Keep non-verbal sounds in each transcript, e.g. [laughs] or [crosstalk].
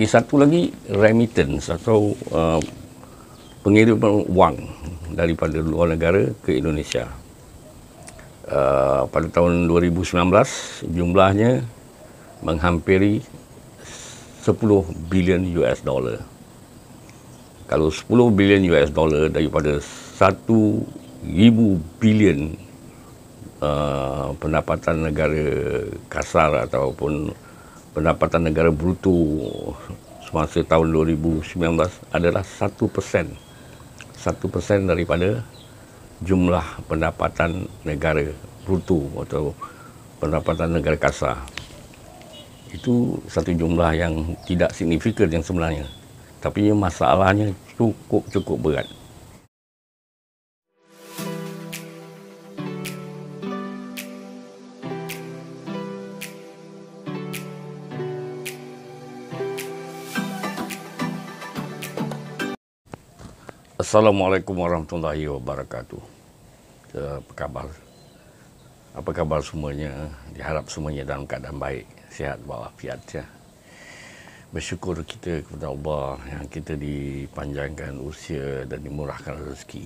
Di satu lagi remittance atau uh, pengiriman wang daripada luar negara ke Indonesia. Uh, pada tahun 2019 jumlahnya menghampiri 10 bilion US dollar. Kalau 10 bilion US dollar daripada 1000 bilion uh, pendapatan negara kasar ataupun pendapatan negara bruto semasa tahun 2019 adalah 1% 1% daripada jumlah pendapatan negara bruto atau pendapatan negara kasar itu satu jumlah yang tidak signifikan yang sebenarnya tapi masalahnya cukup-cukup berat Assalamualaikum warahmatullahi wabarakatuh. Eh, apa khabar? Apa khabar semuanya? Diharap semuanya dalam keadaan baik, sihat walafiat ya. Bersyukur kita kepada Allah yang kita dipanjangkan usia dan dimurahkan rezeki.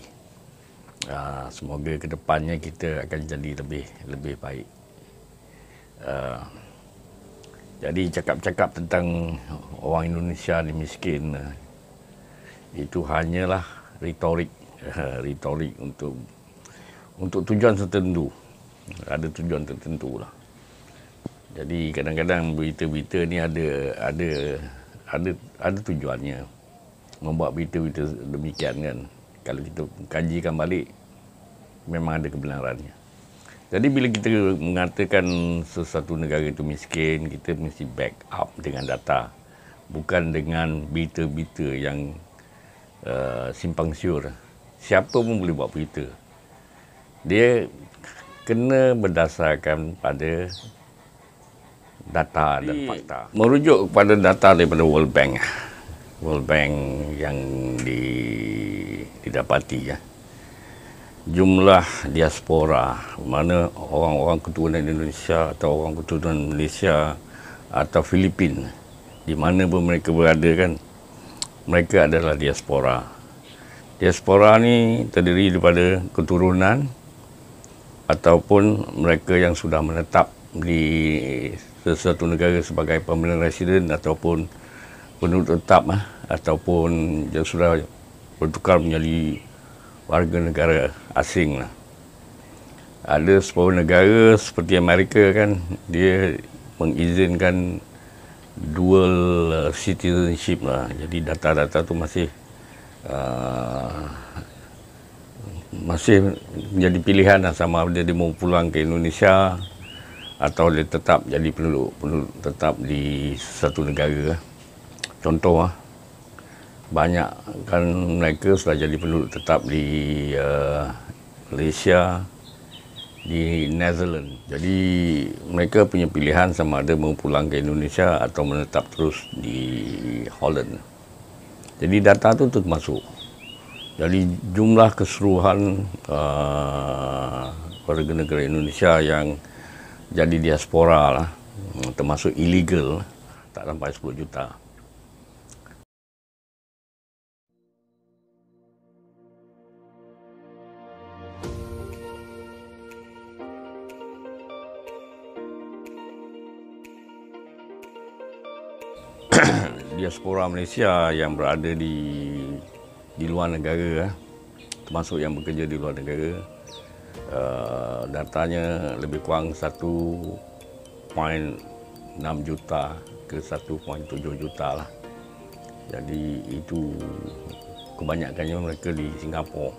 Ah, semoga ke depannya kita akan jadi lebih lebih baik. Ah, jadi cakap-cakap tentang orang Indonesia ni miskin eh, itu hanyalah retorik [laughs] retorik untuk untuk tujuan tertentu ada tujuan tertentu lah jadi kadang-kadang berita-berita ni ada ada ada ada tujuannya membuat berita-berita demikian kan kalau kita kajikan balik memang ada kebenarannya jadi bila kita mengatakan sesuatu negara itu miskin kita mesti back up dengan data bukan dengan berita-berita yang Uh, simpang siur. Siapa pun boleh buat berita. Dia kena berdasarkan pada data dan fakta. Merujuk kepada data daripada World Bank. World Bank yang di, didapati ya. Jumlah diaspora, mana orang-orang keturunan Indonesia atau orang keturunan Malaysia atau Filipina di mana pun mereka berada kan mereka adalah diaspora. Diaspora ni terdiri daripada keturunan ataupun mereka yang sudah menetap di sesuatu negara sebagai permanent resident ataupun penduduk tetap ah, ataupun yang sudah bertukar menjadi warga negara asing lah. Ada sebuah negara seperti Amerika kan, dia mengizinkan dual uh, citizenship lah. Jadi data-data tu masih uh, masih menjadi pilihan lah sama ada dia mau pulang ke Indonesia atau dia tetap jadi penduduk, penduduk tetap di satu negara. Contoh lah, banyak kan mereka sudah jadi penduduk tetap di uh, Malaysia, di Netherlands. Jadi mereka punya pilihan sama ada mau pulang ke Indonesia atau menetap terus di Holland. Jadi data tu terus masuk. Jadi jumlah keseluruhan uh, eh, warga negara Indonesia yang jadi diaspora lah, termasuk illegal tak sampai 10 juta. [clears throat] diaspora Malaysia yang berada di di luar negara eh. termasuk yang bekerja di luar negara eh, datanya lebih kurang 1.6 juta ke 1.7 juta lah jadi itu kebanyakannya mereka di Singapura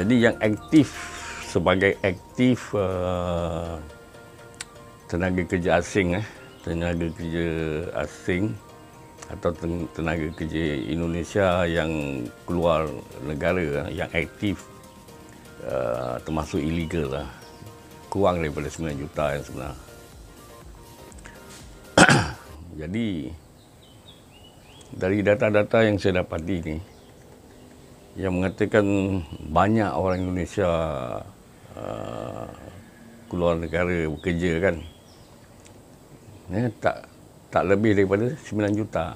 jadi yang aktif sebagai aktif uh, tenaga kerja asing eh tenaga kerja asing atau tenaga kerja Indonesia yang keluar negara yang aktif uh, termasuk illegal lah kurang daripada 9 juta yang sebenar [coughs] jadi dari data-data yang saya dapati ni yang mengatakan banyak orang Indonesia uh, keluar negara bekerja kan ya, tak tak lebih daripada 9 juta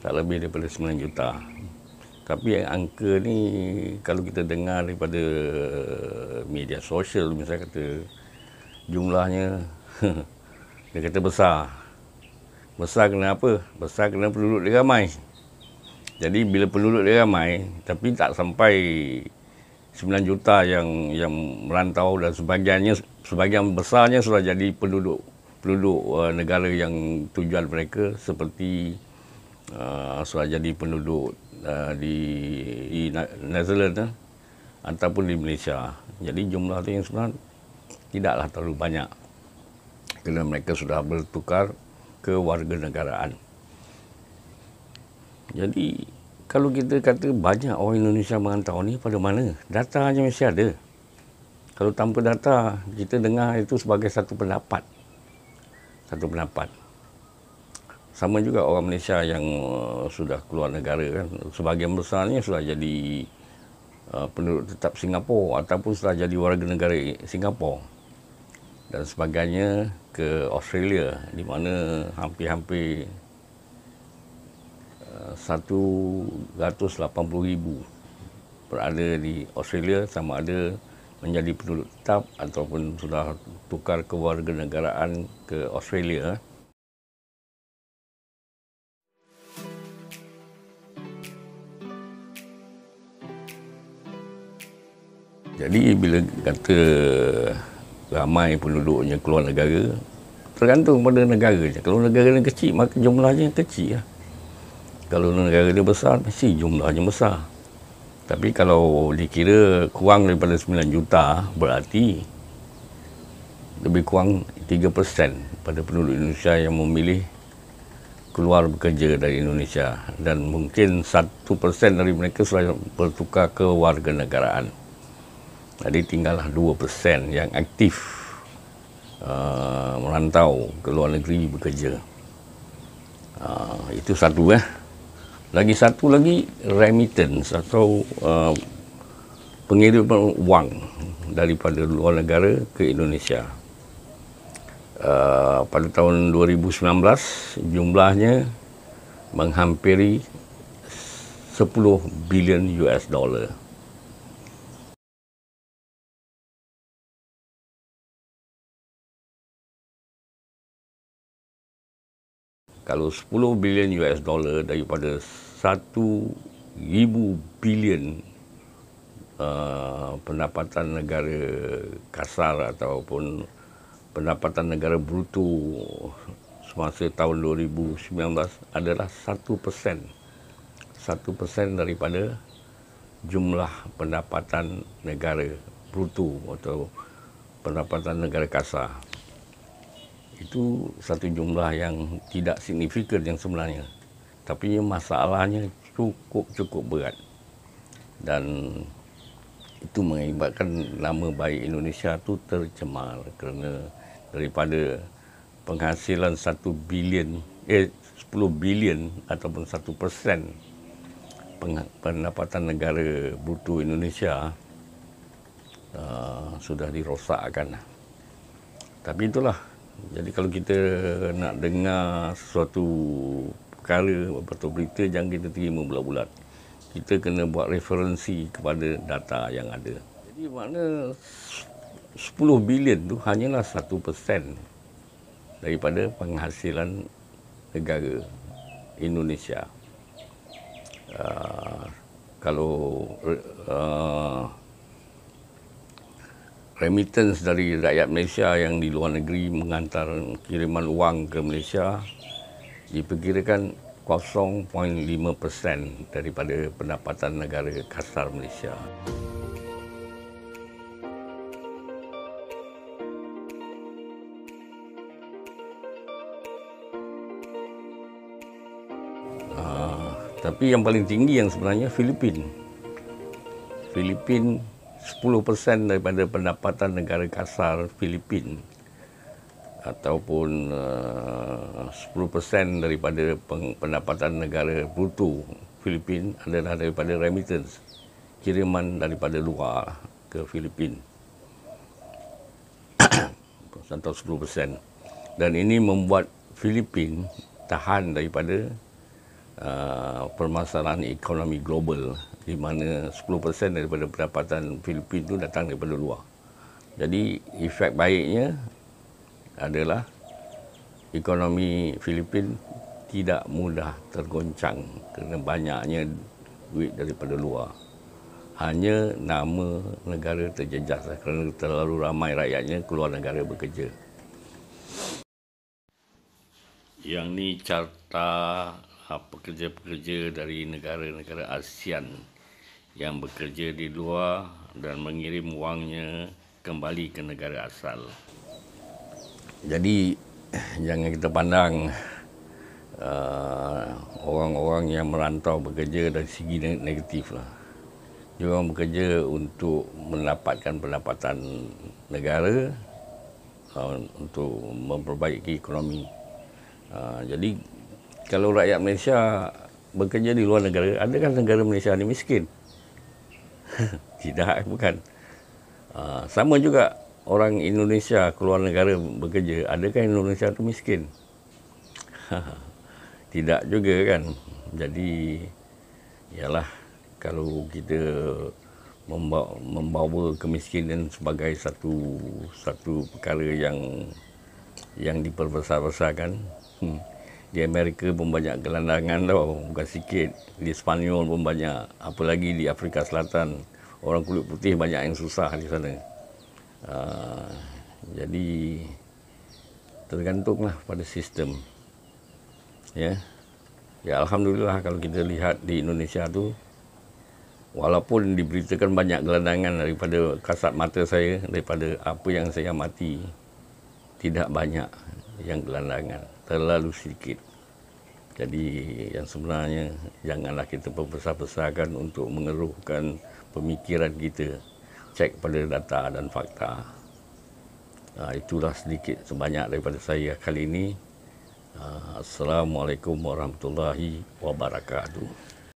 tak lebih daripada 9 juta tapi yang angka ni kalau kita dengar daripada media sosial misalnya kata jumlahnya [laughs] dia kata besar besar kenapa besar kenapa penduduk dia ramai jadi bila penduduk dia ramai tapi tak sampai 9 juta yang yang merantau dan sebagiannya sebagian besarnya sudah jadi penduduk penduduk uh, negara yang tujuan mereka seperti uh, sudah jadi penduduk uh, di, di Netherlands uh, ataupun di Malaysia. Jadi jumlah itu yang sebenarnya tidaklah terlalu banyak kerana mereka sudah bertukar ke warga negaraan. Jadi kalau kita kata banyak orang Indonesia merantau ni pada mana? Data aja mesti ada. Kalau tanpa data, kita dengar itu sebagai satu pendapat. Satu pendapat. Sama juga orang Malaysia yang uh, sudah keluar negara kan. Sebagian besarnya sudah jadi uh, penduduk tetap Singapura ataupun sudah jadi warga negara Singapura. Dan sebagainya ke Australia di mana hampir-hampir 180,000 berada di Australia sama ada menjadi penduduk tetap ataupun sudah tukar kewarganegaraan ke Australia. Jadi bila kata ramai penduduknya keluar negara, tergantung pada negara. Kalau negara yang kecil, maka jumlahnya kecil. Lah kalau negara dia besar mesti jumlahnya besar tapi kalau dikira kurang daripada 9 juta berarti lebih kurang 3% pada penduduk Indonesia yang memilih keluar bekerja dari Indonesia dan mungkin 1% dari mereka sudah bertukar ke warga negaraan jadi tinggallah 2% yang aktif uh, merantau ke luar negeri bekerja uh, itu satu eh. Lagi satu lagi remittance atau uh, pengiriman wang daripada luar negara ke Indonesia. Uh, pada tahun 2019 jumlahnya menghampiri 10 bilion US dollar. kalau 10 bilion US dollar daripada 1000 bilion uh, pendapatan negara kasar ataupun pendapatan negara bruto semasa tahun 2019 adalah 1% 1% daripada jumlah pendapatan negara bruto atau pendapatan negara kasar itu satu jumlah yang tidak signifikan yang sebenarnya tapi masalahnya cukup-cukup berat dan itu mengibatkan nama baik Indonesia itu tercemar kerana daripada penghasilan 1 bilion eh 10 bilion ataupun 1% persen pendapatan negara bruto Indonesia uh, sudah dirosakkan. Lah. Tapi itulah jadi kalau kita nak dengar sesuatu perkara atau berita jangan kita terima bulat-bulat. Kita kena buat referensi kepada data yang ada. Jadi makna 10 bilion tu hanyalah 1% daripada penghasilan negara Indonesia. Uh, kalau uh, remittance dari rakyat Malaysia yang di luar negeri mengantar kiriman wang ke Malaysia diperkirakan 0.5% daripada pendapatan negara kasar Malaysia. Ah, tapi yang paling tinggi yang sebenarnya Filipin. Filipin 10% daripada pendapatan negara kasar Filipin ataupun eh, uh, 10% daripada pendapatan negara bruto Filipin adalah daripada remittance kiriman daripada luar ke Filipin atau [coughs] 10% dan ini membuat Filipin tahan daripada uh, permasalahan ekonomi global di mana 10% daripada pendapatan Filipin itu datang daripada luar. Jadi efek baiknya adalah ekonomi Filipin tidak mudah tergoncang kerana banyaknya duit daripada luar. Hanya nama negara terjejas kerana terlalu ramai rakyatnya keluar negara bekerja. Yang ni carta ah, pekerja-pekerja dari negara-negara ASEAN yang bekerja di luar dan mengirim wangnya kembali ke negara asal. Jadi jangan kita pandang uh, orang-orang yang merantau bekerja dari segi negatif lah. Mereka bekerja untuk mendapatkan pendapatan negara uh, untuk memperbaiki ekonomi. Uh, jadi kalau rakyat Malaysia bekerja di luar negara, ada kan negara Malaysia ini miskin? [laughs] tidak bukan uh, sama juga orang Indonesia keluar negara bekerja adakah Indonesia tu miskin [laughs] tidak juga kan jadi ialah kalau kita membawa, membawa kemiskinan sebagai satu satu perkara yang yang diperbesar-besarkan hmm, di Amerika pun banyak gelandangan tau bukan sikit di Spanyol pun banyak apalagi di Afrika Selatan orang kulit putih banyak yang susah di sana uh, jadi tergantunglah pada sistem ya yeah. ya alhamdulillah kalau kita lihat di Indonesia tu walaupun diberitakan banyak gelandangan daripada kasat mata saya daripada apa yang saya mati, tidak banyak yang gelandangan terlalu sedikit jadi yang sebenarnya janganlah kita membesar-besarkan untuk mengeruhkan pemikiran kita cek pada data dan fakta uh, itulah sedikit sebanyak daripada saya kali ini ha, Assalamualaikum warahmatullahi wabarakatuh